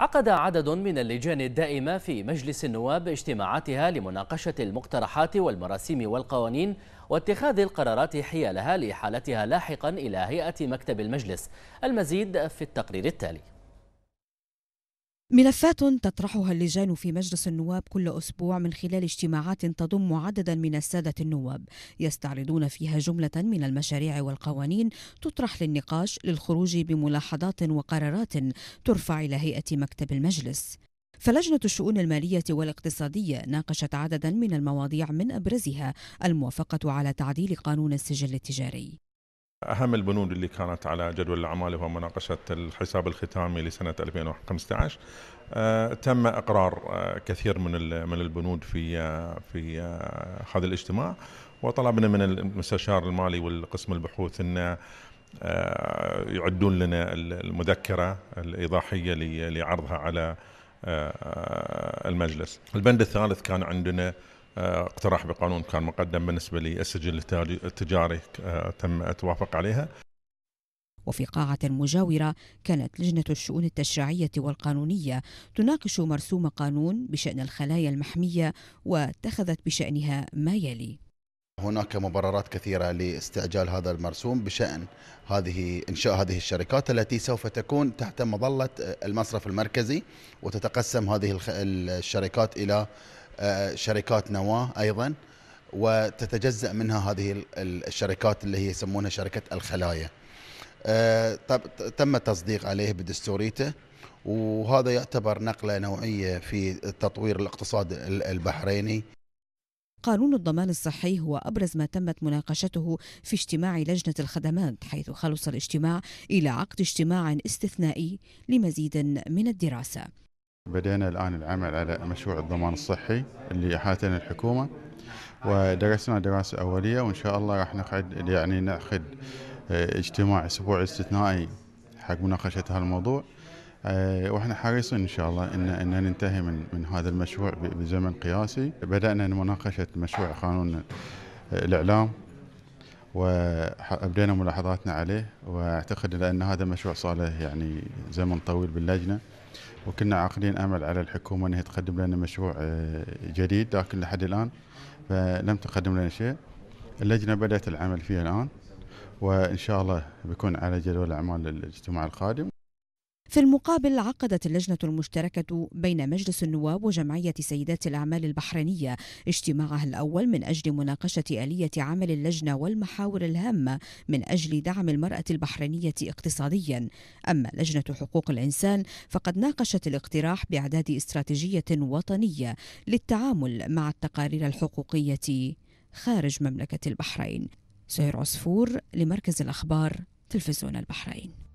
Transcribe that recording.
عقد عدد من اللجان الدائمة في مجلس النواب اجتماعاتها لمناقشة المقترحات والمراسيم والقوانين واتخاذ القرارات حيالها لإحالتها لاحقا إلى هيئة مكتب المجلس المزيد في التقرير التالي ملفات تطرحها اللجان في مجلس النواب كل أسبوع من خلال اجتماعات تضم عددا من السادة النواب يستعرضون فيها جملة من المشاريع والقوانين تطرح للنقاش للخروج بملاحظات وقرارات ترفع إلى هيئة مكتب المجلس فلجنة الشؤون المالية والاقتصادية ناقشت عددا من المواضيع من أبرزها الموافقة على تعديل قانون السجل التجاري أهم البنود اللي كانت على جدول الأعمال هو مناقشة الحساب الختامي لسنة 2015 آه، تم إقرار آه، كثير من من البنود في آه، في هذا الاجتماع وطلبنا من المستشار المالي والقسم البحوث أن يعدون لنا المذكرة الإيضاحية لعرضها على المجلس البند الثالث كان عندنا اقتراح بقانون كان مقدم بالنسبة للسجل التجاري آه، تم التوافق عليها وفي قاعة مجاورة كانت لجنة الشؤون التشريعية والقانونية تناقش مرسوم قانون بشأن الخلايا المحمية واتخذت بشأنها ما يلي هناك مبررات كثيرة لاستعجال هذا المرسوم بشأن هذه إنشاء هذه الشركات التي سوف تكون تحت مظلة المصرف المركزي وتتقسم هذه الشركات إلى آه، شركات نواه ايضا وتتجزا منها هذه الشركات اللي هي يسمونها شركه الخلايا. آه، تم التصديق عليه بدستوريته وهذا يعتبر نقله نوعيه في تطوير الاقتصاد البحريني. قانون الضمان الصحي هو أبرز ما تمت مناقشته في اجتماع لجنة الخدمات حيث خلص الاجتماع إلى عقد اجتماع استثنائي لمزيد من الدراسة بدأنا الآن العمل على مشروع الضمان الصحي اللي أحاتنا الحكومة ودرسنا دراسة أولية وإن شاء الله راح نقعد يعني نأخذ آه، اجتماع أسبوع استثنائي حق مناقشة هذا الموضوع آه، واحنا حريصين ان شاء الله ان ان ننتهي من من هذا المشروع بزمن قياسي بدانا مناقشه مشروع قانون آه، الاعلام وابدينا ملاحظاتنا عليه واعتقد لان هذا مشروع صار له يعني زمن طويل باللجنه وكنا عاقدين امل على الحكومه انها تقدم لنا مشروع آه، جديد لكن لحد الان فلم آه، تقدم لنا شيء. اللجنه بدات العمل فيه الان وان شاء الله بيكون على جدول اعمال الاجتماع القادم. في المقابل عقدت اللجنة المشتركة بين مجلس النواب وجمعية سيدات الأعمال البحرينية اجتماعها الأول من أجل مناقشة آلية عمل اللجنة والمحاور الهامة من أجل دعم المرأة البحرينية اقتصاديا أما لجنة حقوق الإنسان فقد ناقشت الاقتراح بإعداد استراتيجية وطنية للتعامل مع التقارير الحقوقية خارج مملكة البحرين سهير عصفور لمركز الأخبار تلفزيون البحرين